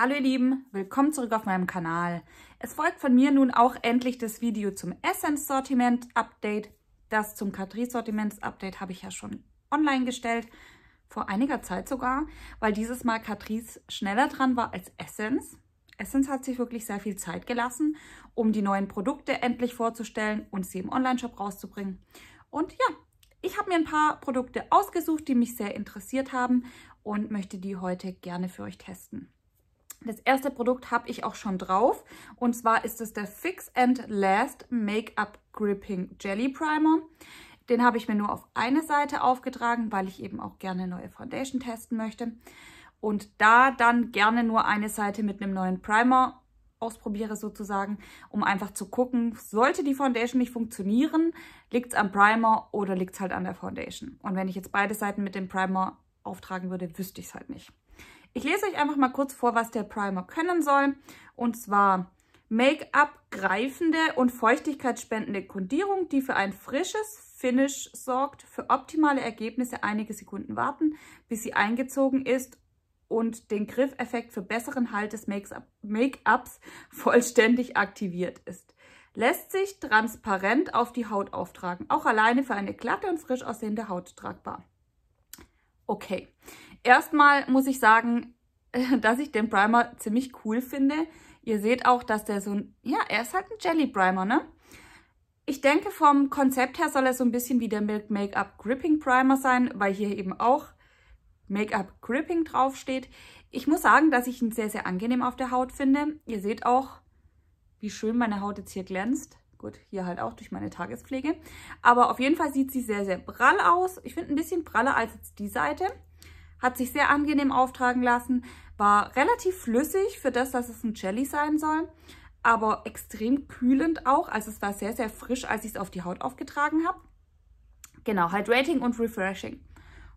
Hallo ihr Lieben, willkommen zurück auf meinem Kanal. Es folgt von mir nun auch endlich das Video zum Essence Sortiment Update. Das zum Catrice Sortiments Update habe ich ja schon online gestellt, vor einiger Zeit sogar, weil dieses Mal Catrice schneller dran war als Essence. Essence hat sich wirklich sehr viel Zeit gelassen, um die neuen Produkte endlich vorzustellen und sie im Online-Shop rauszubringen. Und ja, ich habe mir ein paar Produkte ausgesucht, die mich sehr interessiert haben und möchte die heute gerne für euch testen. Das erste Produkt habe ich auch schon drauf und zwar ist es der Fix and Last Make-up Gripping Jelly Primer. Den habe ich mir nur auf eine Seite aufgetragen, weil ich eben auch gerne neue Foundation testen möchte. Und da dann gerne nur eine Seite mit einem neuen Primer ausprobiere sozusagen, um einfach zu gucken, sollte die Foundation nicht funktionieren, liegt es am Primer oder liegt es halt an der Foundation. Und wenn ich jetzt beide Seiten mit dem Primer auftragen würde, wüsste ich es halt nicht. Ich lese euch einfach mal kurz vor, was der Primer können soll. Und zwar Make-up greifende und feuchtigkeitsspendende Kondierung, die für ein frisches Finish sorgt, für optimale Ergebnisse einige Sekunden warten, bis sie eingezogen ist und den Griffeffekt für besseren Halt des Make-ups vollständig aktiviert ist. Lässt sich transparent auf die Haut auftragen, auch alleine für eine glatte und frisch aussehende Haut tragbar. Okay, Erstmal muss ich sagen, dass ich den Primer ziemlich cool finde. Ihr seht auch, dass der so ein, ja, er ist halt ein Jelly Primer, ne? Ich denke, vom Konzept her soll er so ein bisschen wie der Milk Make-up Gripping Primer sein, weil hier eben auch Make-up Gripping draufsteht. Ich muss sagen, dass ich ihn sehr, sehr angenehm auf der Haut finde. Ihr seht auch, wie schön meine Haut jetzt hier glänzt. Gut, hier halt auch durch meine Tagespflege. Aber auf jeden Fall sieht sie sehr, sehr prall aus. Ich finde ein bisschen praller als jetzt die Seite. Hat sich sehr angenehm auftragen lassen, war relativ flüssig für das, dass es ein Jelly sein soll, aber extrem kühlend auch. Also es war sehr, sehr frisch, als ich es auf die Haut aufgetragen habe. Genau, Hydrating und Refreshing.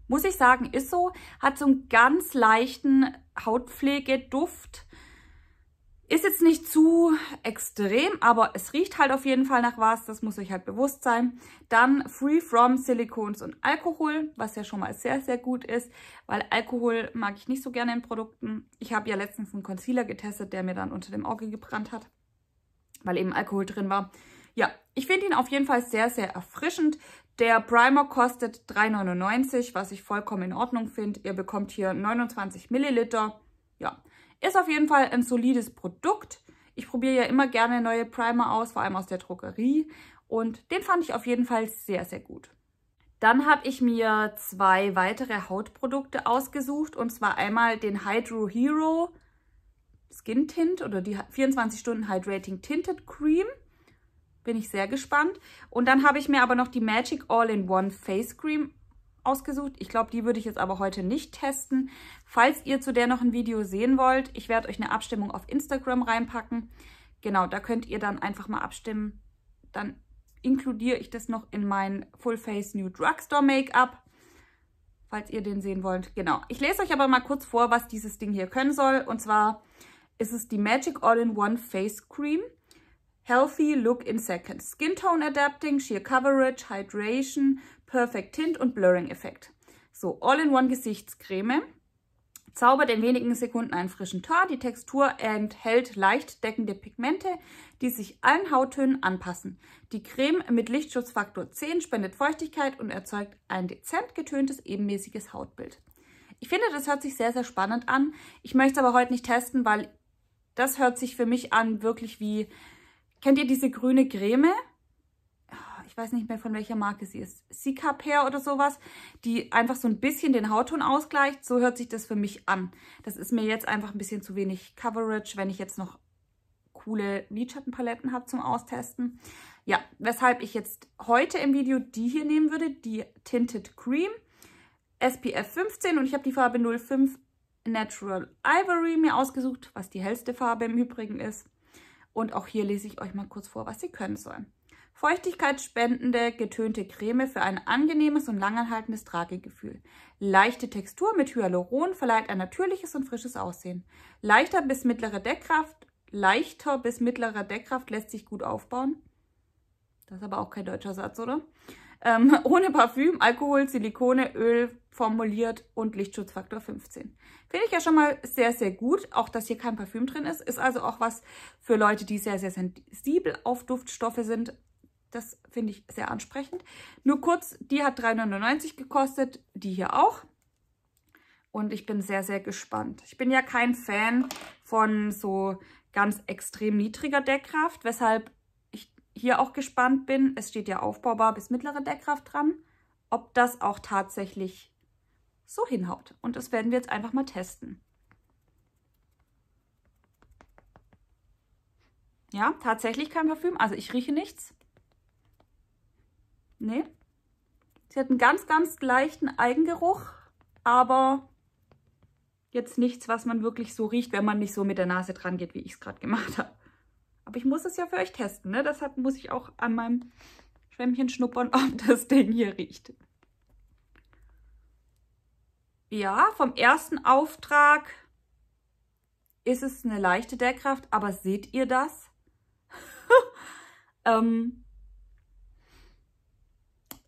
Muss ich sagen, ist so. Hat so einen ganz leichten Hautpflegeduft. Ist jetzt nicht zu extrem, aber es riecht halt auf jeden Fall nach was, das muss euch halt bewusst sein. Dann Free from Silikons und Alkohol, was ja schon mal sehr, sehr gut ist, weil Alkohol mag ich nicht so gerne in Produkten. Ich habe ja letztens einen Concealer getestet, der mir dann unter dem Auge gebrannt hat, weil eben Alkohol drin war. Ja, ich finde ihn auf jeden Fall sehr, sehr erfrischend. Der Primer kostet 3,99, was ich vollkommen in Ordnung finde. Ihr bekommt hier 29 Milliliter. Ja, ist auf jeden Fall ein solides Produkt. Ich probiere ja immer gerne neue Primer aus, vor allem aus der Drogerie. Und den fand ich auf jeden Fall sehr, sehr gut. Dann habe ich mir zwei weitere Hautprodukte ausgesucht. Und zwar einmal den Hydro Hero Skin Tint oder die 24 Stunden Hydrating Tinted Cream. Bin ich sehr gespannt. Und dann habe ich mir aber noch die Magic All-in-One Face Cream ausgesucht. Ich glaube, die würde ich jetzt aber heute nicht testen. Falls ihr zu der noch ein Video sehen wollt, ich werde euch eine Abstimmung auf Instagram reinpacken. Genau, da könnt ihr dann einfach mal abstimmen. Dann inkludiere ich das noch in mein Full Face New Drugstore Make-up, falls ihr den sehen wollt. Genau, ich lese euch aber mal kurz vor, was dieses Ding hier können soll. Und zwar ist es die Magic All-in-One Face Cream. Healthy Look in Seconds. Skin Tone Adapting, Sheer Coverage, Hydration, Perfect Tint und Blurring Effekt. So, All-in-One Gesichtscreme. Zaubert in wenigen Sekunden einen frischen Tar. Die Textur enthält leicht deckende Pigmente, die sich allen Hauttönen anpassen. Die Creme mit Lichtschutzfaktor 10 spendet Feuchtigkeit und erzeugt ein dezent getöntes, ebenmäßiges Hautbild. Ich finde, das hört sich sehr, sehr spannend an. Ich möchte es aber heute nicht testen, weil das hört sich für mich an wirklich wie, kennt ihr diese grüne Creme? ich weiß nicht mehr von welcher Marke sie ist, Sika Pair oder sowas, die einfach so ein bisschen den Hautton ausgleicht. So hört sich das für mich an. Das ist mir jetzt einfach ein bisschen zu wenig Coverage, wenn ich jetzt noch coole Lidschattenpaletten habe zum Austesten. Ja, weshalb ich jetzt heute im Video die hier nehmen würde, die Tinted Cream SPF 15 und ich habe die Farbe 05 Natural Ivory mir ausgesucht, was die hellste Farbe im Übrigen ist. Und auch hier lese ich euch mal kurz vor, was sie können sollen. Feuchtigkeitsspendende, getönte Creme für ein angenehmes und langanhaltendes Tragegefühl. Leichte Textur mit Hyaluron verleiht ein natürliches und frisches Aussehen. Leichter bis mittlere Deckkraft, leichter bis mittlere Deckkraft lässt sich gut aufbauen. Das ist aber auch kein deutscher Satz, oder? Ähm, ohne Parfüm, Alkohol, Silikone, Öl formuliert und Lichtschutzfaktor 15. Finde ich ja schon mal sehr, sehr gut. Auch, dass hier kein Parfüm drin ist. Ist also auch was für Leute, die sehr, sehr sensibel auf Duftstoffe sind. Das finde ich sehr ansprechend. Nur kurz, die hat 3,99 gekostet, die hier auch. Und ich bin sehr, sehr gespannt. Ich bin ja kein Fan von so ganz extrem niedriger Deckkraft, weshalb ich hier auch gespannt bin. Es steht ja aufbaubar bis mittlere Deckkraft dran, ob das auch tatsächlich so hinhaut. Und das werden wir jetzt einfach mal testen. Ja, tatsächlich kein Parfüm. Also ich rieche nichts. Nee. Sie hat einen ganz, ganz leichten Eigengeruch, aber jetzt nichts, was man wirklich so riecht, wenn man nicht so mit der Nase dran geht, wie ich es gerade gemacht habe. Aber ich muss es ja für euch testen, ne? Deshalb muss ich auch an meinem Schwämmchen schnuppern, ob das Ding hier riecht. Ja, vom ersten Auftrag ist es eine leichte Deckkraft, aber seht ihr das? ähm,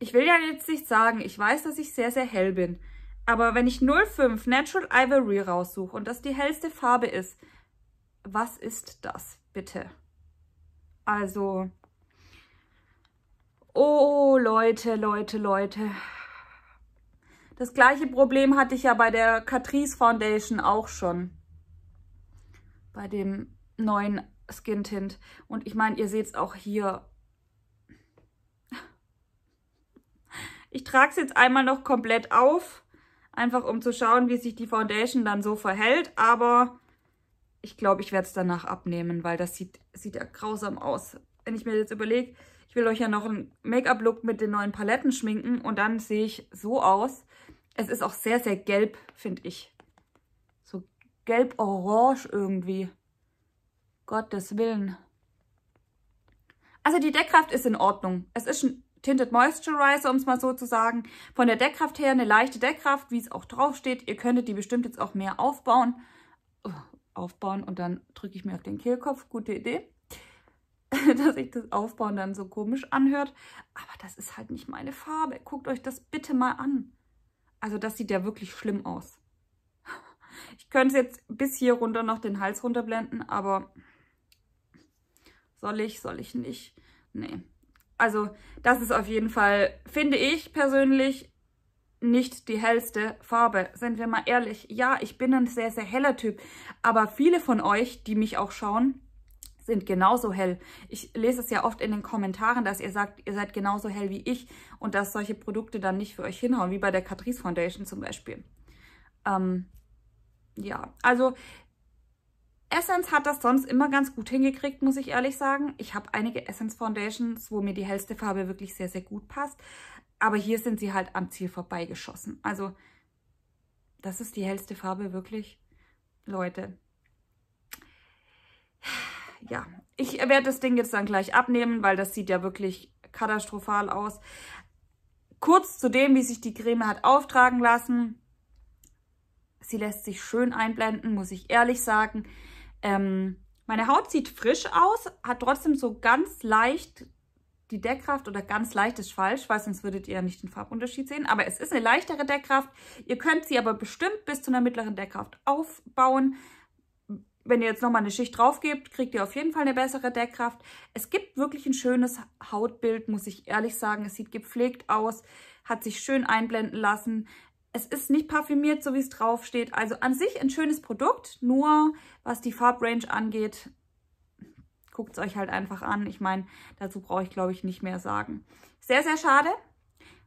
ich will ja jetzt nicht sagen, ich weiß, dass ich sehr, sehr hell bin. Aber wenn ich 05 Natural Ivory raussuche und das die hellste Farbe ist, was ist das, bitte? Also, oh Leute, Leute, Leute. Das gleiche Problem hatte ich ja bei der Catrice Foundation auch schon. Bei dem neuen Skin Tint. Und ich meine, ihr seht es auch hier. Ich trage es jetzt einmal noch komplett auf, einfach um zu schauen, wie sich die Foundation dann so verhält. Aber ich glaube, ich werde es danach abnehmen, weil das sieht, sieht ja grausam aus. Wenn ich mir jetzt überlege, ich will euch ja noch einen Make-up-Look mit den neuen Paletten schminken und dann sehe ich so aus. Es ist auch sehr, sehr gelb, finde ich. So gelb-orange irgendwie. Gottes Willen. Also die Deckkraft ist in Ordnung. Es ist ein Tinted Moisturizer, um es mal so zu sagen. Von der Deckkraft her eine leichte Deckkraft, wie es auch draufsteht. Ihr könntet die bestimmt jetzt auch mehr aufbauen. Oh, aufbauen und dann drücke ich mir auf den Kehlkopf. Gute Idee. dass sich das Aufbauen dann so komisch anhört. Aber das ist halt nicht meine Farbe. Guckt euch das bitte mal an. Also das sieht ja wirklich schlimm aus. Ich könnte es jetzt bis hier runter noch den Hals runterblenden, aber soll ich, soll ich nicht? Nee also das ist auf jeden Fall, finde ich persönlich, nicht die hellste Farbe. Sind wir mal ehrlich. Ja, ich bin ein sehr, sehr heller Typ. Aber viele von euch, die mich auch schauen, sind genauso hell. Ich lese es ja oft in den Kommentaren, dass ihr sagt, ihr seid genauso hell wie ich und dass solche Produkte dann nicht für euch hinhauen, wie bei der Catrice Foundation zum Beispiel. Ähm, ja, also Essence hat das sonst immer ganz gut hingekriegt, muss ich ehrlich sagen. Ich habe einige Essence Foundations, wo mir die hellste Farbe wirklich sehr, sehr gut passt. Aber hier sind sie halt am Ziel vorbeigeschossen. Also das ist die hellste Farbe wirklich, Leute. Ja, ich werde das Ding jetzt dann gleich abnehmen, weil das sieht ja wirklich katastrophal aus. Kurz zu dem, wie sich die Creme hat auftragen lassen. Sie lässt sich schön einblenden, muss ich ehrlich sagen. Ähm, meine Haut sieht frisch aus, hat trotzdem so ganz leicht die Deckkraft oder ganz leicht ist falsch, weil sonst würdet ihr ja nicht den Farbunterschied sehen. Aber es ist eine leichtere Deckkraft. Ihr könnt sie aber bestimmt bis zu einer mittleren Deckkraft aufbauen. Wenn ihr jetzt nochmal eine Schicht drauf gebt, kriegt ihr auf jeden Fall eine bessere Deckkraft. Es gibt wirklich ein schönes Hautbild, muss ich ehrlich sagen. Es sieht gepflegt aus, hat sich schön einblenden lassen es ist nicht parfümiert, so wie es draufsteht. Also an sich ein schönes Produkt, nur was die Farbrange angeht, guckt es euch halt einfach an. Ich meine, dazu brauche ich, glaube ich, nicht mehr sagen. Sehr, sehr schade,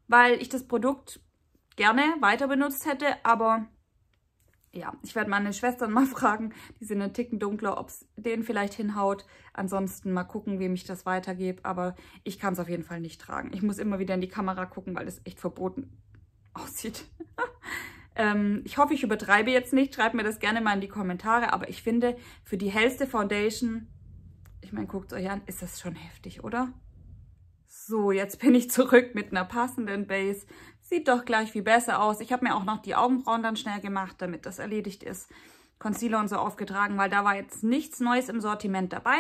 weil ich das Produkt gerne weiter benutzt hätte, aber ja, ich werde meine Schwestern mal fragen, die sind einen Ticken dunkler, ob es denen vielleicht hinhaut. Ansonsten mal gucken, wem ich das weitergebe, aber ich kann es auf jeden Fall nicht tragen. Ich muss immer wieder in die Kamera gucken, weil es echt verboten ist aussieht. ähm, ich hoffe, ich übertreibe jetzt nicht. Schreibt mir das gerne mal in die Kommentare. Aber ich finde, für die hellste Foundation, ich meine, guckt es euch an, ist das schon heftig, oder? So, jetzt bin ich zurück mit einer passenden Base. Sieht doch gleich viel besser aus. Ich habe mir auch noch die Augenbrauen dann schnell gemacht, damit das erledigt ist. Concealer und so aufgetragen, weil da war jetzt nichts Neues im Sortiment dabei.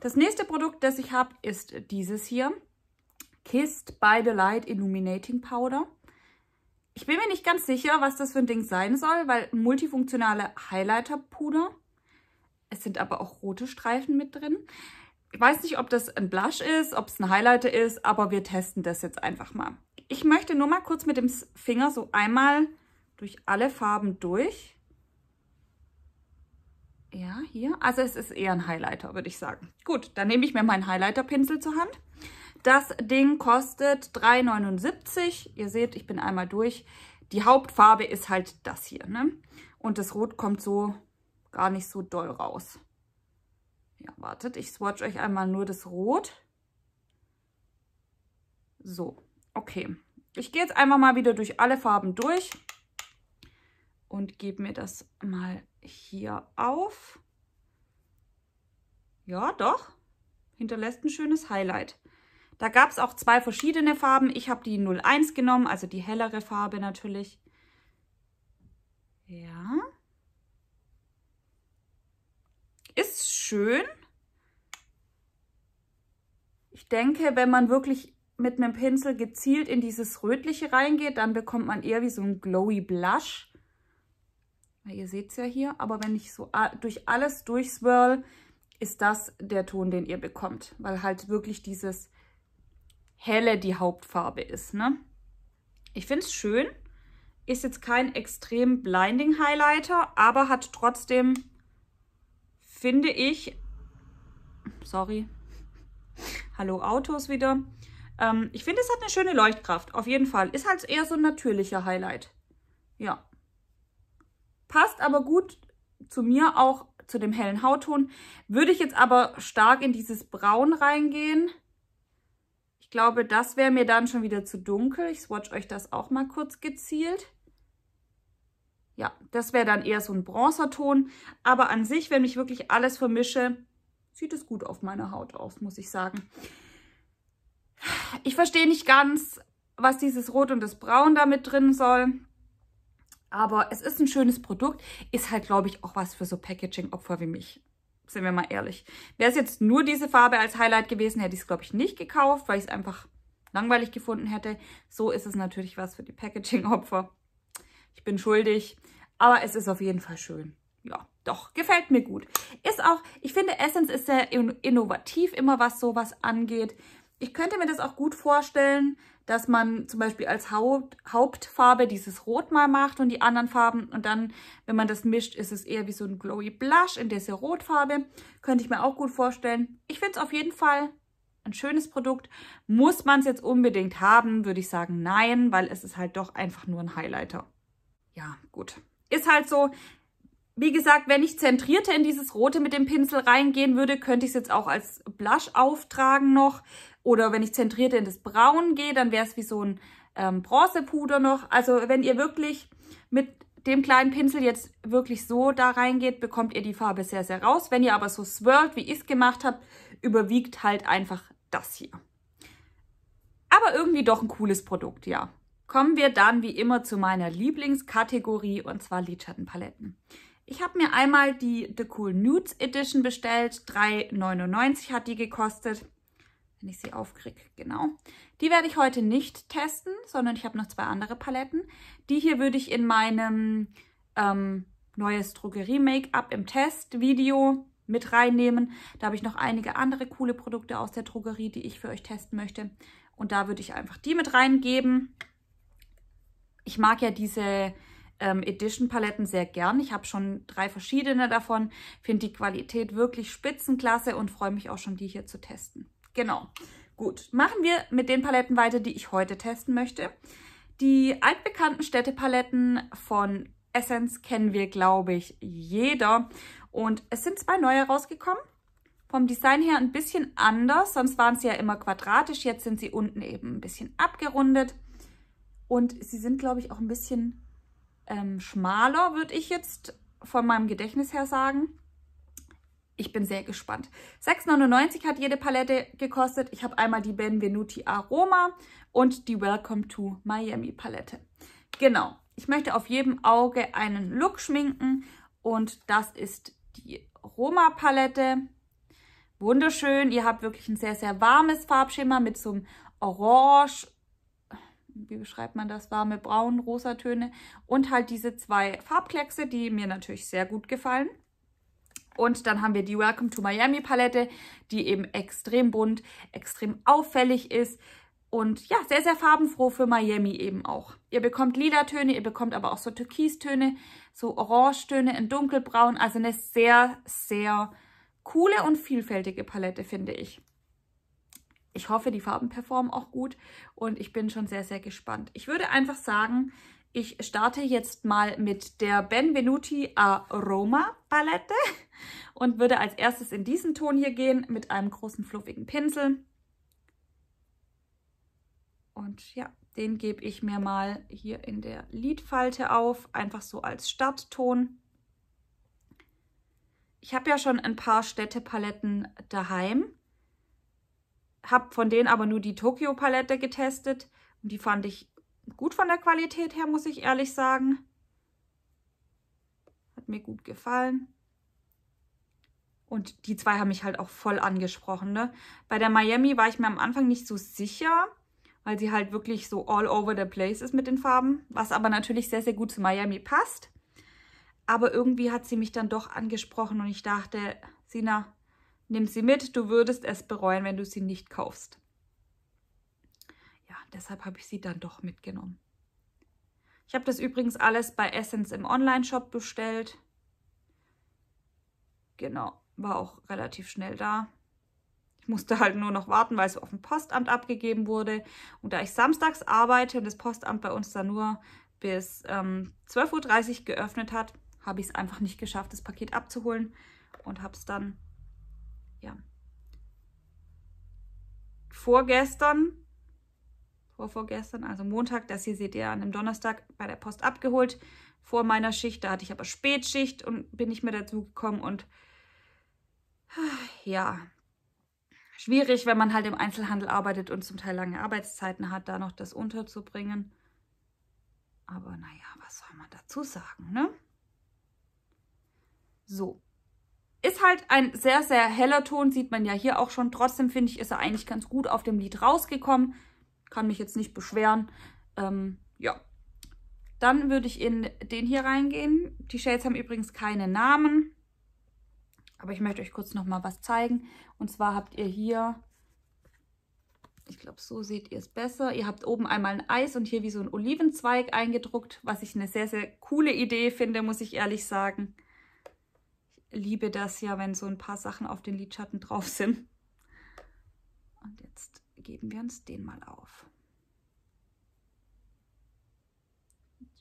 Das nächste Produkt, das ich habe, ist dieses hier. Kissed by the Light Illuminating Powder. Ich bin mir nicht ganz sicher, was das für ein Ding sein soll, weil multifunktionale Highlighter-Puder. Es sind aber auch rote Streifen mit drin. Ich weiß nicht, ob das ein Blush ist, ob es ein Highlighter ist, aber wir testen das jetzt einfach mal. Ich möchte nur mal kurz mit dem Finger so einmal durch alle Farben durch. Ja, hier. Also es ist eher ein Highlighter, würde ich sagen. Gut, dann nehme ich mir meinen Highlighter-Pinsel zur Hand. Das Ding kostet 3,79. Ihr seht, ich bin einmal durch. Die Hauptfarbe ist halt das hier. Ne? Und das Rot kommt so gar nicht so doll raus. Ja, wartet, ich swatch euch einmal nur das Rot. So, okay. Ich gehe jetzt einfach mal wieder durch alle Farben durch und gebe mir das mal hier auf. Ja, doch. Hinterlässt ein schönes Highlight. Da gab es auch zwei verschiedene Farben. Ich habe die 01 genommen, also die hellere Farbe natürlich. Ja. Ist schön. Ich denke, wenn man wirklich mit einem Pinsel gezielt in dieses Rötliche reingeht, dann bekommt man eher wie so ein glowy Blush. Ihr seht es ja hier. Aber wenn ich so durch alles durchswirl, ist das der Ton, den ihr bekommt. Weil halt wirklich dieses helle die Hauptfarbe ist. Ne? Ich finde es schön. Ist jetzt kein extrem blinding Highlighter, aber hat trotzdem, finde ich, sorry, hallo Autos wieder. Ähm, ich finde, es hat eine schöne Leuchtkraft, auf jeden Fall. Ist halt eher so ein natürlicher Highlight. Ja. Passt aber gut zu mir auch, zu dem hellen Hautton. Würde ich jetzt aber stark in dieses Braun reingehen, glaube, das wäre mir dann schon wieder zu dunkel. Ich swatch euch das auch mal kurz gezielt. Ja, das wäre dann eher so ein Bronzerton. Aber an sich, wenn ich wirklich alles vermische, sieht es gut auf meiner Haut aus, muss ich sagen. Ich verstehe nicht ganz, was dieses Rot und das Braun damit drin soll. Aber es ist ein schönes Produkt, ist halt, glaube ich, auch was für so Packaging-Opfer wie mich sind wir mal ehrlich. Wäre es jetzt nur diese Farbe als Highlight gewesen, hätte ich es, glaube ich, nicht gekauft, weil ich es einfach langweilig gefunden hätte. So ist es natürlich was für die Packaging-Opfer. Ich bin schuldig, aber es ist auf jeden Fall schön. Ja, doch, gefällt mir gut. Ist auch, ich finde, Essence ist sehr innovativ, immer was sowas angeht. Ich könnte mir das auch gut vorstellen, dass man zum Beispiel als Haut, Hauptfarbe dieses Rot mal macht und die anderen Farben. Und dann, wenn man das mischt, ist es eher wie so ein Glowy Blush in dieser Rotfarbe. Könnte ich mir auch gut vorstellen. Ich finde es auf jeden Fall ein schönes Produkt. Muss man es jetzt unbedingt haben, würde ich sagen nein, weil es ist halt doch einfach nur ein Highlighter. Ja, gut. Ist halt so, wie gesagt, wenn ich zentrierter in dieses Rote mit dem Pinsel reingehen würde, könnte ich es jetzt auch als Blush auftragen noch. Oder wenn ich zentrierter in das Braun gehe, dann wäre es wie so ein ähm, Bronzepuder noch. Also wenn ihr wirklich mit dem kleinen Pinsel jetzt wirklich so da reingeht, bekommt ihr die Farbe sehr, sehr raus. Wenn ihr aber so swirlt, wie ich es gemacht habe, überwiegt halt einfach das hier. Aber irgendwie doch ein cooles Produkt, ja. Kommen wir dann wie immer zu meiner Lieblingskategorie und zwar Lidschattenpaletten. Ich habe mir einmal die The Cool Nudes Edition bestellt. 3,99 hat die gekostet, wenn ich sie aufkriege, genau. Die werde ich heute nicht testen, sondern ich habe noch zwei andere Paletten. Die hier würde ich in meinem ähm, neues Drogerie-Make-up im Test-Video mit reinnehmen. Da habe ich noch einige andere coole Produkte aus der Drogerie, die ich für euch testen möchte. Und da würde ich einfach die mit reingeben. Ich mag ja diese ähm, Edition-Paletten sehr gern. Ich habe schon drei verschiedene davon, finde die Qualität wirklich spitzenklasse und freue mich auch schon, die hier zu testen. Genau, gut. Machen wir mit den Paletten weiter, die ich heute testen möchte. Die altbekannten Städtepaletten von Essence kennen wir, glaube ich, jeder. Und es sind zwei neue rausgekommen. Vom Design her ein bisschen anders, sonst waren sie ja immer quadratisch. Jetzt sind sie unten eben ein bisschen abgerundet. Und sie sind, glaube ich, auch ein bisschen ähm, schmaler, würde ich jetzt von meinem Gedächtnis her sagen. Ich bin sehr gespannt. 6,99 hat jede Palette gekostet. Ich habe einmal die Benvenuti Aroma und die Welcome to Miami Palette. Genau, ich möchte auf jedem Auge einen Look schminken und das ist die Roma Palette. Wunderschön, ihr habt wirklich ein sehr, sehr warmes Farbschema mit so einem Orange wie beschreibt man das, warme Braun, Rosatöne und halt diese zwei Farbkleckse, die mir natürlich sehr gut gefallen. Und dann haben wir die Welcome to Miami Palette, die eben extrem bunt, extrem auffällig ist und ja, sehr, sehr farbenfroh für Miami eben auch. Ihr bekommt Lila-Töne, ihr bekommt aber auch so Türkistöne, so Orangetöne in dunkelbraun, also eine sehr, sehr coole und vielfältige Palette, finde ich. Ich hoffe, die Farben performen auch gut und ich bin schon sehr, sehr gespannt. Ich würde einfach sagen, ich starte jetzt mal mit der Benvenuti Aroma Palette und würde als erstes in diesen Ton hier gehen mit einem großen fluffigen Pinsel. Und ja, den gebe ich mir mal hier in der Lidfalte auf, einfach so als Startton. Ich habe ja schon ein paar Städtepaletten daheim habe von denen aber nur die tokio palette getestet. Und die fand ich gut von der Qualität her, muss ich ehrlich sagen. Hat mir gut gefallen. Und die zwei haben mich halt auch voll angesprochen. Ne? Bei der Miami war ich mir am Anfang nicht so sicher, weil sie halt wirklich so all over the place ist mit den Farben. Was aber natürlich sehr, sehr gut zu Miami passt. Aber irgendwie hat sie mich dann doch angesprochen und ich dachte, Sina, Nimm sie mit, du würdest es bereuen, wenn du sie nicht kaufst. Ja, deshalb habe ich sie dann doch mitgenommen. Ich habe das übrigens alles bei Essence im Online-Shop bestellt. Genau, war auch relativ schnell da. Ich musste halt nur noch warten, weil es auf dem Postamt abgegeben wurde. Und da ich samstags arbeite und das Postamt bei uns dann nur bis ähm, 12.30 Uhr geöffnet hat, habe ich es einfach nicht geschafft, das Paket abzuholen und habe es dann ja, vorgestern, vorvorgestern, also Montag, das hier seht ihr an dem Donnerstag bei der Post abgeholt. Vor meiner Schicht, da hatte ich aber Spätschicht und bin nicht mehr dazu gekommen und ja, schwierig, wenn man halt im Einzelhandel arbeitet und zum Teil lange Arbeitszeiten hat, da noch das unterzubringen. Aber naja, was soll man dazu sagen, ne? So, halt ein sehr, sehr heller Ton, sieht man ja hier auch schon. Trotzdem finde ich, ist er eigentlich ganz gut auf dem Lied rausgekommen. Kann mich jetzt nicht beschweren. Ähm, ja. Dann würde ich in den hier reingehen. Die Shades haben übrigens keine Namen. Aber ich möchte euch kurz nochmal was zeigen. Und zwar habt ihr hier, ich glaube, so seht ihr es besser. Ihr habt oben einmal ein Eis und hier wie so ein Olivenzweig eingedruckt, was ich eine sehr, sehr coole Idee finde, muss ich ehrlich sagen liebe das ja, wenn so ein paar Sachen auf den Lidschatten drauf sind. Und jetzt geben wir uns den mal auf.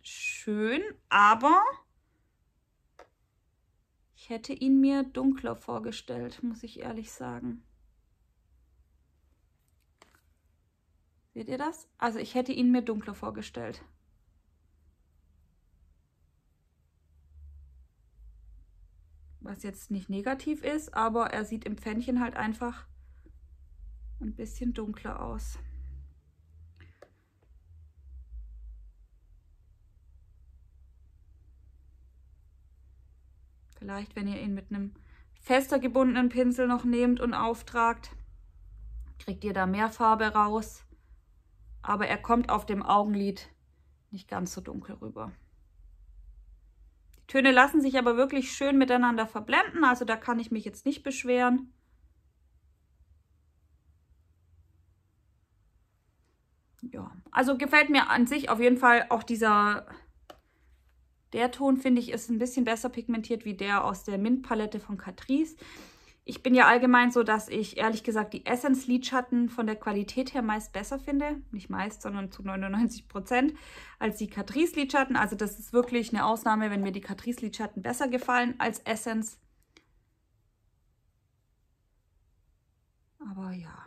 Schön, aber ich hätte ihn mir dunkler vorgestellt, muss ich ehrlich sagen. Seht ihr das? Also ich hätte ihn mir dunkler vorgestellt. was jetzt nicht negativ ist, aber er sieht im Pfännchen halt einfach ein bisschen dunkler aus. Vielleicht, wenn ihr ihn mit einem fester gebundenen Pinsel noch nehmt und auftragt, kriegt ihr da mehr Farbe raus. Aber er kommt auf dem Augenlid nicht ganz so dunkel rüber. Töne lassen sich aber wirklich schön miteinander verblenden, also da kann ich mich jetzt nicht beschweren. Ja, also gefällt mir an sich auf jeden Fall auch dieser, der Ton finde ich ist ein bisschen besser pigmentiert wie der aus der Mint-Palette von Catrice. Ich bin ja allgemein so, dass ich ehrlich gesagt die Essence Lidschatten von der Qualität her meist besser finde. Nicht meist, sondern zu 99 Prozent als die Catrice Lidschatten. Also das ist wirklich eine Ausnahme, wenn mir die Catrice Lidschatten besser gefallen als Essence. Aber ja.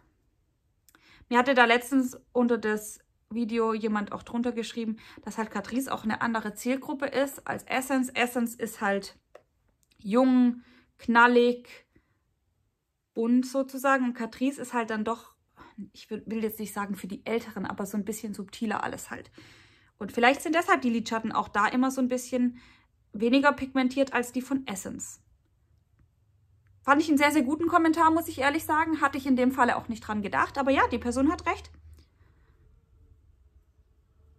Mir hatte da letztens unter das Video jemand auch drunter geschrieben, dass halt Catrice auch eine andere Zielgruppe ist als Essence. Essence ist halt jung, knallig, bunt sozusagen. Und Catrice ist halt dann doch, ich will jetzt nicht sagen für die Älteren, aber so ein bisschen subtiler alles halt. Und vielleicht sind deshalb die Lidschatten auch da immer so ein bisschen weniger pigmentiert als die von Essence. Fand ich einen sehr, sehr guten Kommentar, muss ich ehrlich sagen. Hatte ich in dem Falle auch nicht dran gedacht. Aber ja, die Person hat recht.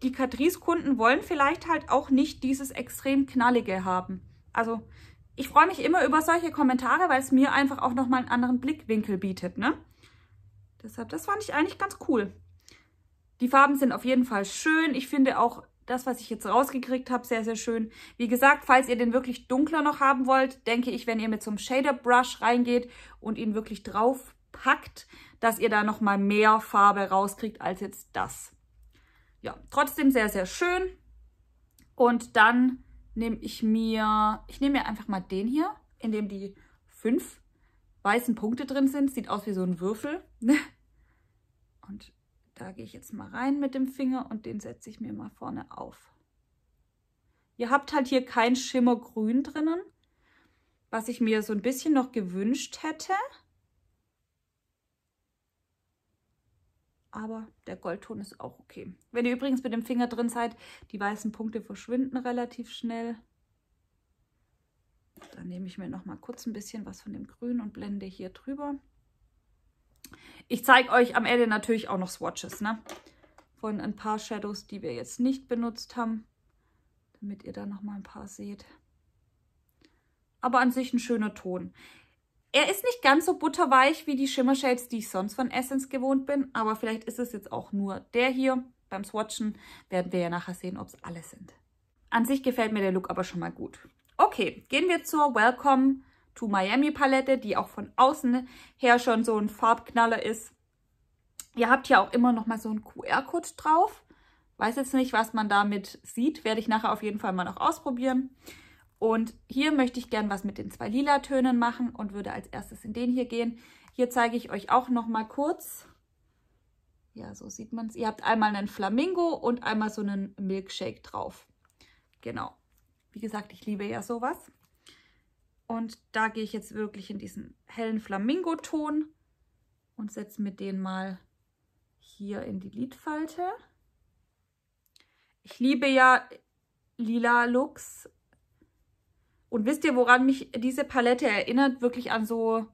Die Catrice-Kunden wollen vielleicht halt auch nicht dieses extrem knallige haben. Also ich freue mich immer über solche Kommentare, weil es mir einfach auch nochmal einen anderen Blickwinkel bietet. Ne? Deshalb, das fand ich eigentlich ganz cool. Die Farben sind auf jeden Fall schön. Ich finde auch das, was ich jetzt rausgekriegt habe, sehr, sehr schön. Wie gesagt, falls ihr den wirklich dunkler noch haben wollt, denke ich, wenn ihr mit so einem Shader Brush reingeht und ihn wirklich drauf packt, dass ihr da nochmal mehr Farbe rauskriegt als jetzt das. Ja, trotzdem sehr, sehr schön. Und dann nehme ich mir, ich nehme mir einfach mal den hier, in dem die fünf weißen Punkte drin sind. Sieht aus wie so ein Würfel. und da gehe ich jetzt mal rein mit dem Finger und den setze ich mir mal vorne auf. Ihr habt halt hier kein Schimmergrün drinnen, was ich mir so ein bisschen noch gewünscht hätte. aber der Goldton ist auch okay. Wenn ihr übrigens mit dem Finger drin seid, die weißen Punkte verschwinden relativ schnell. Dann nehme ich mir noch mal kurz ein bisschen was von dem Grün und blende hier drüber. Ich zeige euch am Ende natürlich auch noch Swatches ne? von ein paar Shadows, die wir jetzt nicht benutzt haben, damit ihr da noch mal ein paar seht. Aber an sich ein schöner Ton. Er ist nicht ganz so butterweich wie die Shimmer-Shades, die ich sonst von Essence gewohnt bin, aber vielleicht ist es jetzt auch nur der hier. Beim Swatchen werden wir ja nachher sehen, ob es alle sind. An sich gefällt mir der Look aber schon mal gut. Okay, gehen wir zur Welcome to Miami Palette, die auch von außen her schon so ein Farbknaller ist. Ihr habt ja auch immer noch mal so einen QR-Code drauf. Weiß jetzt nicht, was man damit sieht, werde ich nachher auf jeden Fall mal noch ausprobieren. Und hier möchte ich gern was mit den zwei lila Tönen machen und würde als erstes in den hier gehen. Hier zeige ich euch auch noch mal kurz. Ja, so sieht man es. Ihr habt einmal einen Flamingo und einmal so einen Milkshake drauf. Genau. Wie gesagt, ich liebe ja sowas. Und da gehe ich jetzt wirklich in diesen hellen Flamingo-Ton und setze mir den mal hier in die Lidfalte. Ich liebe ja lila Looks und wisst ihr, woran mich diese Palette erinnert? Wirklich an so,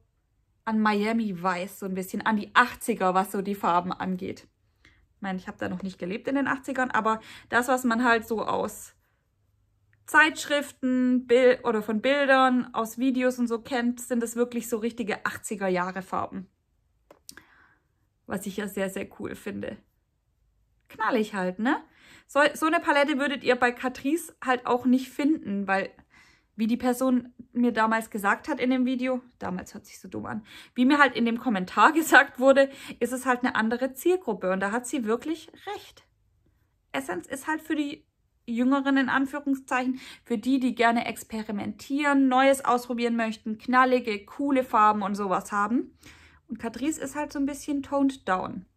an Miami Weiß so ein bisschen, an die 80er, was so die Farben angeht. Ich meine, ich habe da noch nicht gelebt in den 80ern, aber das, was man halt so aus Zeitschriften Bil oder von Bildern, aus Videos und so kennt, sind es wirklich so richtige 80er-Jahre-Farben. Was ich ja sehr, sehr cool finde. Knallig halt, ne? So, so eine Palette würdet ihr bei Catrice halt auch nicht finden, weil wie die Person mir damals gesagt hat in dem Video, damals hört sich so dumm an, wie mir halt in dem Kommentar gesagt wurde, ist es halt eine andere Zielgruppe und da hat sie wirklich recht. Essence ist halt für die Jüngeren in Anführungszeichen, für die, die gerne experimentieren, Neues ausprobieren möchten, knallige, coole Farben und sowas haben. Und Catrice ist halt so ein bisschen toned down.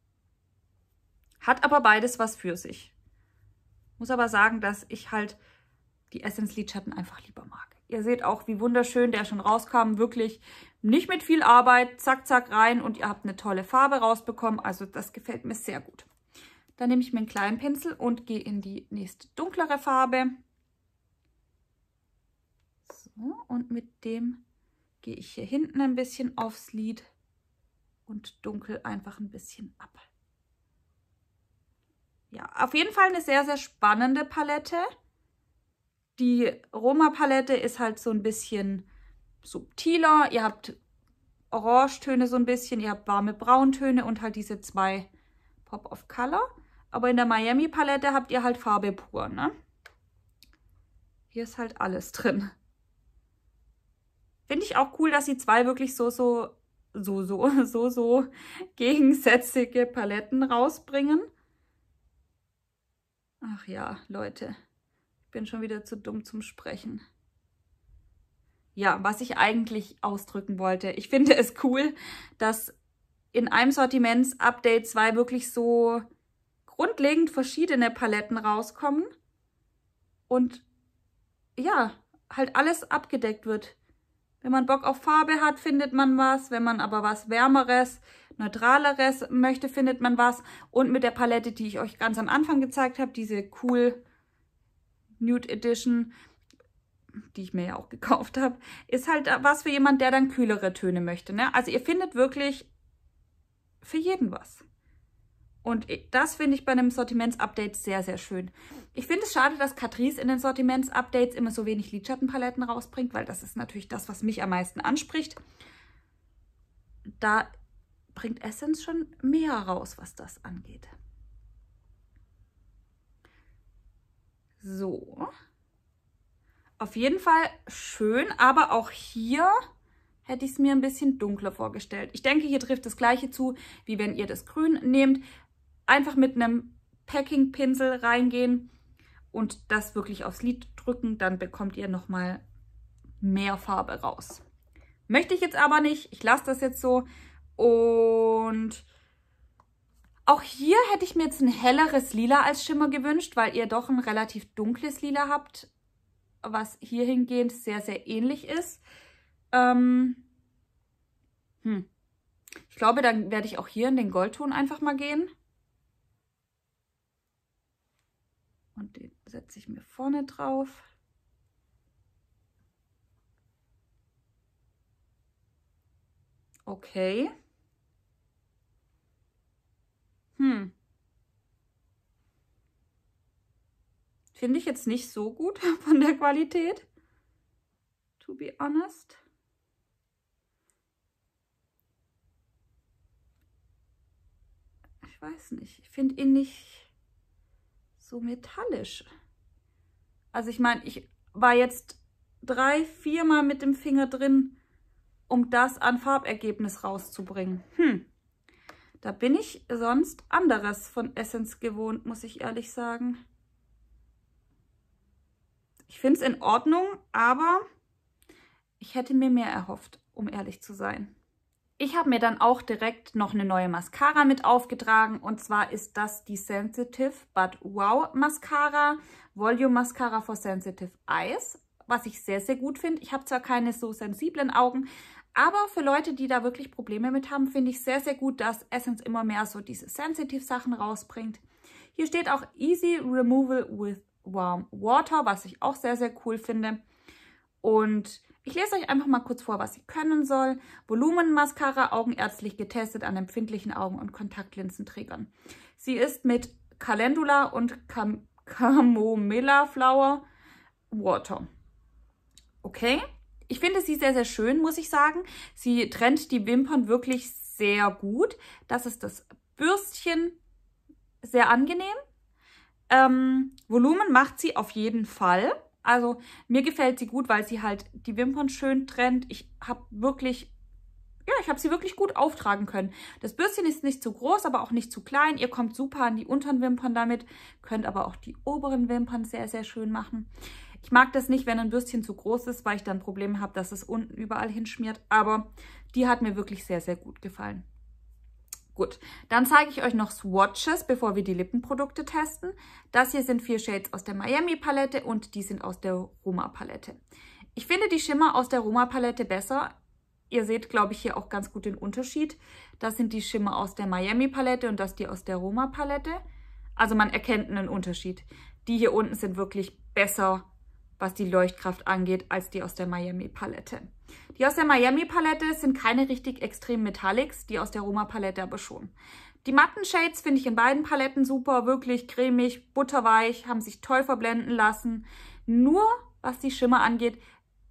Hat aber beides was für sich. Muss aber sagen, dass ich halt die Essence Lidschatten einfach lieber mag. Ihr seht auch, wie wunderschön der schon rauskam. Wirklich nicht mit viel Arbeit. Zack, zack, rein und ihr habt eine tolle Farbe rausbekommen. Also das gefällt mir sehr gut. Dann nehme ich mir einen kleinen Pinsel und gehe in die nächste dunklere Farbe. So, und mit dem gehe ich hier hinten ein bisschen aufs Lid und dunkel einfach ein bisschen ab. Ja, auf jeden Fall eine sehr, sehr spannende Palette. Die Roma-Palette ist halt so ein bisschen subtiler. Ihr habt Orangetöne so ein bisschen, ihr habt warme Brauntöne und halt diese zwei Pop of Color. Aber in der Miami-Palette habt ihr halt Farbe pur, ne? Hier ist halt alles drin. Finde ich auch cool, dass sie zwei wirklich so, so, so, so, so, so gegensätzliche Paletten rausbringen. Ach ja, Leute bin schon wieder zu dumm zum Sprechen. Ja, was ich eigentlich ausdrücken wollte. Ich finde es cool, dass in einem Sortiments-Update 2 wirklich so grundlegend verschiedene Paletten rauskommen und ja, halt alles abgedeckt wird. Wenn man Bock auf Farbe hat, findet man was. Wenn man aber was Wärmeres, Neutraleres möchte, findet man was. Und mit der Palette, die ich euch ganz am Anfang gezeigt habe, diese cool Nude Edition, die ich mir ja auch gekauft habe, ist halt was für jemand, der dann kühlere Töne möchte. Ne? Also ihr findet wirklich für jeden was. Und das finde ich bei einem Sortiments-Update sehr, sehr schön. Ich finde es schade, dass Catrice in den Sortiments-Updates immer so wenig Lidschattenpaletten rausbringt, weil das ist natürlich das, was mich am meisten anspricht. Da bringt Essence schon mehr raus, was das angeht. So. Auf jeden Fall schön, aber auch hier hätte ich es mir ein bisschen dunkler vorgestellt. Ich denke, hier trifft das gleiche zu, wie wenn ihr das Grün nehmt. Einfach mit einem Packing-Pinsel reingehen und das wirklich aufs Lid drücken, dann bekommt ihr nochmal mehr Farbe raus. Möchte ich jetzt aber nicht. Ich lasse das jetzt so und auch hier hätte ich mir jetzt ein helleres Lila als Schimmer gewünscht, weil ihr doch ein relativ dunkles Lila habt, was hier hingehend sehr, sehr ähnlich ist. Ähm, hm. Ich glaube, dann werde ich auch hier in den Goldton einfach mal gehen. Und den setze ich mir vorne drauf. Okay. Hm. Finde ich jetzt nicht so gut von der Qualität. To be honest. Ich weiß nicht. Ich finde ihn nicht so metallisch. Also ich meine, ich war jetzt drei, viermal mit dem Finger drin, um das an Farbergebnis rauszubringen. Hm. Da bin ich sonst anderes von Essence gewohnt, muss ich ehrlich sagen. Ich finde es in Ordnung, aber ich hätte mir mehr erhofft, um ehrlich zu sein. Ich habe mir dann auch direkt noch eine neue Mascara mit aufgetragen und zwar ist das die Sensitive But Wow Mascara, Volume Mascara for Sensitive Eyes, was ich sehr, sehr gut finde. Ich habe zwar keine so sensiblen Augen, aber für Leute, die da wirklich Probleme mit haben, finde ich sehr, sehr gut, dass Essence immer mehr so diese Sensitive-Sachen rausbringt. Hier steht auch Easy Removal with Warm Water, was ich auch sehr, sehr cool finde. Und ich lese euch einfach mal kurz vor, was sie können soll. Volumenmascara, augenärztlich getestet an empfindlichen Augen- und Kontaktlinsenträgern. Sie ist mit Calendula und Cam Camomilla Flower Water. Okay, ich finde sie sehr, sehr schön, muss ich sagen. Sie trennt die Wimpern wirklich sehr gut. Das ist das Bürstchen, sehr angenehm. Ähm, Volumen macht sie auf jeden Fall. Also mir gefällt sie gut, weil sie halt die Wimpern schön trennt. Ich habe wirklich, ja, ich habe sie wirklich gut auftragen können. Das Bürstchen ist nicht zu groß, aber auch nicht zu klein. Ihr kommt super an die unteren Wimpern damit, könnt aber auch die oberen Wimpern sehr, sehr schön machen. Ich mag das nicht, wenn ein Bürstchen zu groß ist, weil ich dann Probleme habe, dass es unten überall hinschmiert. Aber die hat mir wirklich sehr, sehr gut gefallen. Gut, dann zeige ich euch noch Swatches, bevor wir die Lippenprodukte testen. Das hier sind vier Shades aus der Miami-Palette und die sind aus der Roma-Palette. Ich finde die Schimmer aus der Roma-Palette besser. Ihr seht, glaube ich, hier auch ganz gut den Unterschied. Das sind die Schimmer aus der Miami-Palette und das die aus der Roma-Palette. Also man erkennt einen Unterschied. Die hier unten sind wirklich besser was die Leuchtkraft angeht, als die aus der Miami Palette. Die aus der Miami Palette sind keine richtig extrem Metallics, die aus der Roma Palette aber schon. Die matten Shades finde ich in beiden Paletten super, wirklich cremig, butterweich, haben sich toll verblenden lassen. Nur, was die Schimmer angeht,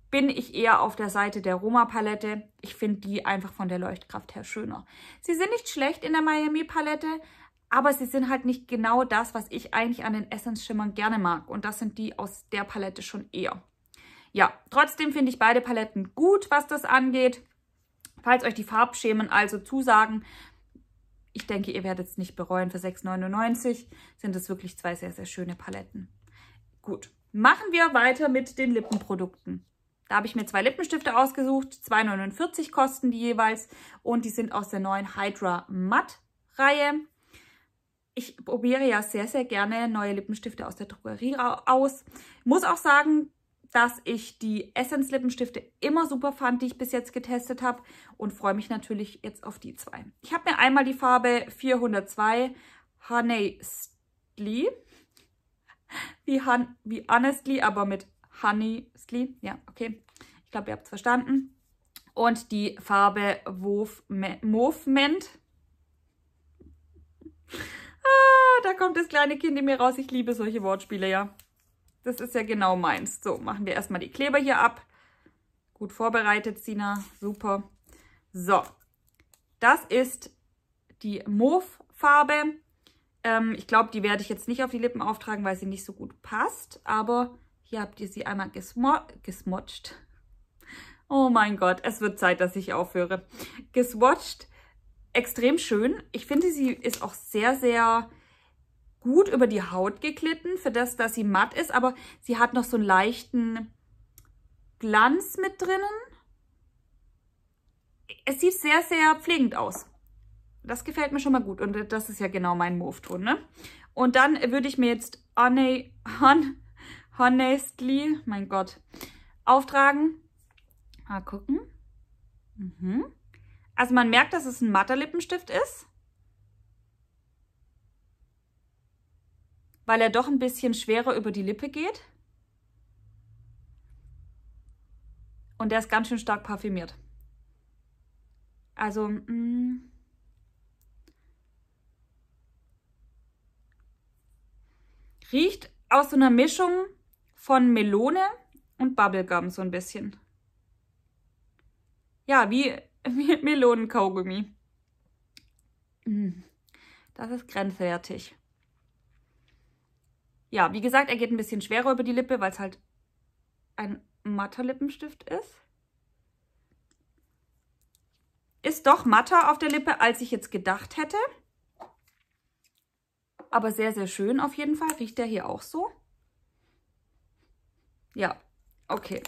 bin ich eher auf der Seite der Roma-Palette. Ich finde die einfach von der Leuchtkraft her schöner. Sie sind nicht schlecht in der Miami-Palette, aber sie sind halt nicht genau das, was ich eigentlich an den Essence-Schimmern gerne mag. Und das sind die aus der Palette schon eher. Ja, trotzdem finde ich beide Paletten gut, was das angeht. Falls euch die Farbschemen also zusagen, ich denke, ihr werdet es nicht bereuen. Für 6,99 sind es wirklich zwei sehr, sehr schöne Paletten. Gut, machen wir weiter mit den Lippenprodukten. Da habe ich mir zwei Lippenstifte ausgesucht. 2,49 kosten die jeweils. Und die sind aus der neuen Hydra Matte Reihe ich probiere ja sehr, sehr gerne neue Lippenstifte aus der Drogerie aus. Muss auch sagen, dass ich die Essence Lippenstifte immer super fand, die ich bis jetzt getestet habe und freue mich natürlich jetzt auf die zwei. Ich habe mir einmal die Farbe 402 Honestly, wie, Han wie Honestly, aber mit Honestly, ja, okay, ich glaube, ihr habt es verstanden. Und die Farbe Wovement. Movement. Ah, da kommt das kleine Kind in mir raus. Ich liebe solche Wortspiele, ja. Das ist ja genau meins. So, machen wir erstmal die Kleber hier ab. Gut vorbereitet, Sina. Super. So, das ist die move farbe Ähm, ich glaube, die werde ich jetzt nicht auf die Lippen auftragen, weil sie nicht so gut passt. Aber hier habt ihr sie einmal gesmo gesmotcht. Oh mein Gott, es wird Zeit, dass ich aufhöre. Geswatcht extrem schön. Ich finde, sie ist auch sehr, sehr gut über die Haut geglitten, für das, dass sie matt ist. Aber sie hat noch so einen leichten Glanz mit drinnen. Es sieht sehr, sehr pflegend aus. Das gefällt mir schon mal gut. Und das ist ja genau mein Move-Ton, ne? Und dann würde ich mir jetzt Honey, Hon, Honestly, mein Gott, auftragen. Mal gucken. Mhm. Also man merkt, dass es ein matter Lippenstift ist. Weil er doch ein bisschen schwerer über die Lippe geht. Und der ist ganz schön stark parfümiert. Also, mh. Mm. Riecht aus so einer Mischung von Melone und Bubblegum so ein bisschen. Ja, wie Melonenkaugummi. Mm. Das ist grenzwertig. Ja, wie gesagt, er geht ein bisschen schwerer über die Lippe, weil es halt ein matter Lippenstift ist. Ist doch matter auf der Lippe, als ich jetzt gedacht hätte. Aber sehr, sehr schön auf jeden Fall. Riecht der hier auch so? Ja, okay.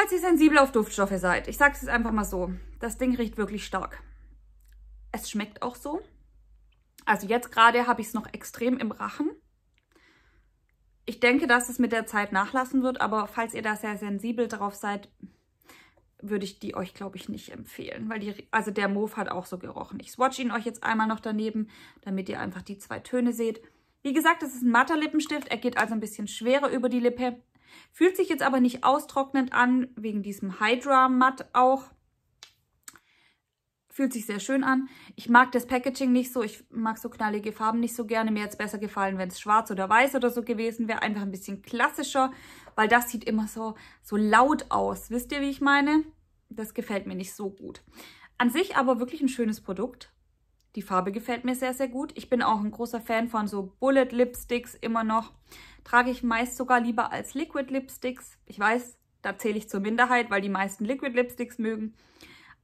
Falls ihr sensibel auf Duftstoffe seid, ich sage es jetzt einfach mal so, das Ding riecht wirklich stark. Es schmeckt auch so. Also jetzt gerade habe ich es noch extrem im Rachen. Ich denke, dass es mit der Zeit nachlassen wird, aber falls ihr da sehr sensibel drauf seid, würde ich die euch, glaube ich, nicht empfehlen. Weil die, also der Move hat auch so gerochen. Ich swatch ihn euch jetzt einmal noch daneben, damit ihr einfach die zwei Töne seht. Wie gesagt, es ist ein matter Lippenstift. Er geht also ein bisschen schwerer über die Lippe. Fühlt sich jetzt aber nicht austrocknend an, wegen diesem Hydra Matt auch. Fühlt sich sehr schön an. Ich mag das Packaging nicht so. Ich mag so knallige Farben nicht so gerne. Mir hätte es besser gefallen, wenn es schwarz oder weiß oder so gewesen wäre. Einfach ein bisschen klassischer, weil das sieht immer so, so laut aus. Wisst ihr, wie ich meine? Das gefällt mir nicht so gut. An sich aber wirklich ein schönes Produkt. Die Farbe gefällt mir sehr, sehr gut. Ich bin auch ein großer Fan von so Bullet Lipsticks immer noch trage ich meist sogar lieber als Liquid Lipsticks. Ich weiß, da zähle ich zur Minderheit, weil die meisten Liquid Lipsticks mögen.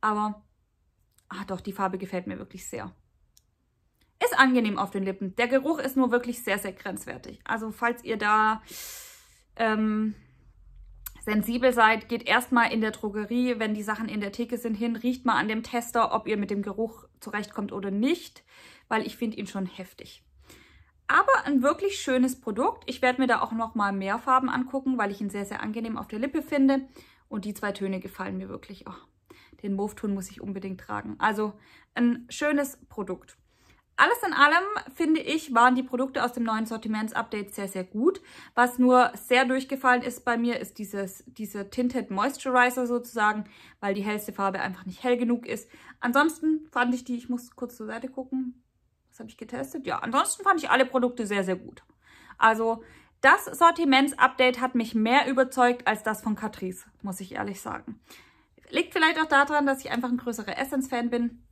Aber ach doch, die Farbe gefällt mir wirklich sehr. Ist angenehm auf den Lippen. Der Geruch ist nur wirklich sehr, sehr grenzwertig. Also falls ihr da ähm, sensibel seid, geht erstmal in der Drogerie, wenn die Sachen in der Theke sind, hin, riecht mal an dem Tester, ob ihr mit dem Geruch zurechtkommt oder nicht, weil ich finde ihn schon heftig. Aber ein wirklich schönes Produkt. Ich werde mir da auch noch mal mehr Farben angucken, weil ich ihn sehr, sehr angenehm auf der Lippe finde. Und die zwei Töne gefallen mir wirklich. Oh, den move ton muss ich unbedingt tragen. Also ein schönes Produkt. Alles in allem, finde ich, waren die Produkte aus dem neuen Sortiments-Update sehr, sehr gut. Was nur sehr durchgefallen ist bei mir, ist dieses, diese Tinted Moisturizer sozusagen, weil die hellste Farbe einfach nicht hell genug ist. Ansonsten fand ich die, ich muss kurz zur Seite gucken, was habe ich getestet? Ja, ansonsten fand ich alle Produkte sehr, sehr gut. Also das Sortiments-Update hat mich mehr überzeugt als das von Catrice, muss ich ehrlich sagen. Liegt vielleicht auch daran, dass ich einfach ein größerer Essence-Fan bin.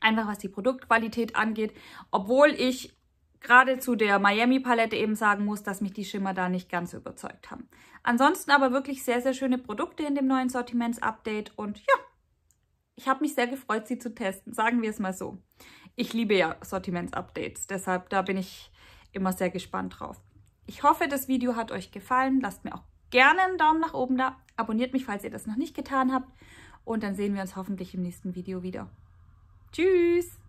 Einfach was die Produktqualität angeht. Obwohl ich gerade zu der Miami-Palette eben sagen muss, dass mich die Schimmer da nicht ganz so überzeugt haben. Ansonsten aber wirklich sehr, sehr schöne Produkte in dem neuen Sortiments-Update. Und ja, ich habe mich sehr gefreut, sie zu testen. Sagen wir es mal so. Ich liebe ja Sortiments-Updates, deshalb da bin ich immer sehr gespannt drauf. Ich hoffe, das Video hat euch gefallen. Lasst mir auch gerne einen Daumen nach oben da. Abonniert mich, falls ihr das noch nicht getan habt. Und dann sehen wir uns hoffentlich im nächsten Video wieder. Tschüss!